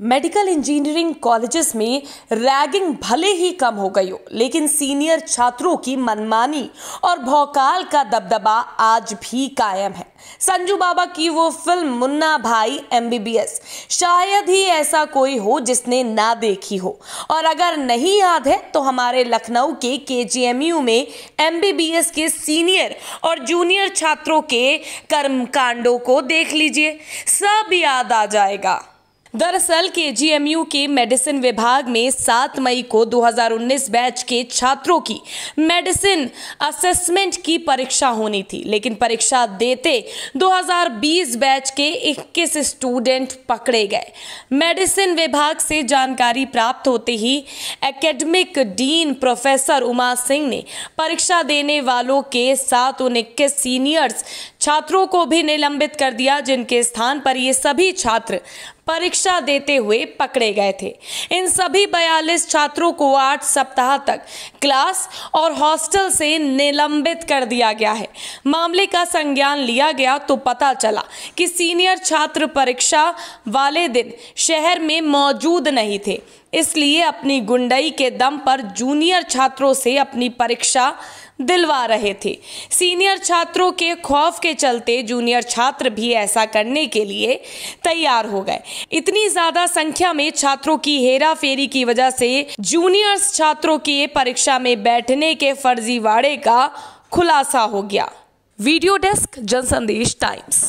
medical engineering colleges में ragging भले ही कम हो गई हो लेकिन सीनियर छात्रों की मनमानी और भौकाल का दबदबा आज भी कायम है संजू बाबा की वो फिल्म मुन्ना भाई एमबीबीएस शायद ही ऐसा कोई हो जिसने ना देखी हो और अगर नहीं याद है तो हमारे लखनऊ के केजीएमयू में एमबीबीएस के सीनियर और जूनियर छात्रों के कर्मकांडों को देख लीजिए सब याद आ जाएगा दरअसल के के मेडिसिन विभाग में 7 मई को 2019 बैच के छात्रों की मेडिसिन असेसमेंट की परीक्षा होनी थी लेकिन परीक्षा देते 2020 बैच के 21 स्टूडेंट पकड़े गए मेडिसिन विभाग से जानकारी प्राप्त होते ही academic dean professor Uma Singh ने परीक्षा देने वालों के साथ उन इक्कीस सीनियर्स छात्रों को भी निलंबित कर दिया जिनके स्थान पर ये सभी छात्र परीक्षा देते हुए पकड़े गए थे इन सभी बयालीस छात्रों को आठ सप्ताह तक क्लास और हॉस्टल से निलंबित कर दिया गया है मामले का संज्ञान लिया गया तो पता चला कि सीनियर छात्र परीक्षा वाले दिन शहर में मौजूद नहीं थे इसलिए अपनी गुंडई के दम पर जूनियर छात्रों से अपनी परीक्षा दिलवा रहे थे सीनियर छात्रों के खौफ के चलते जूनियर छात्र भी ऐसा करने के लिए तैयार हो गए इतनी ज्यादा संख्या में छात्रों की हेरा फेरी की वजह से जूनियर्स छात्रों के परीक्षा में बैठने के फर्जीवाड़े का खुलासा हो गया वीडियो डेस्क जन संदेश टाइम्स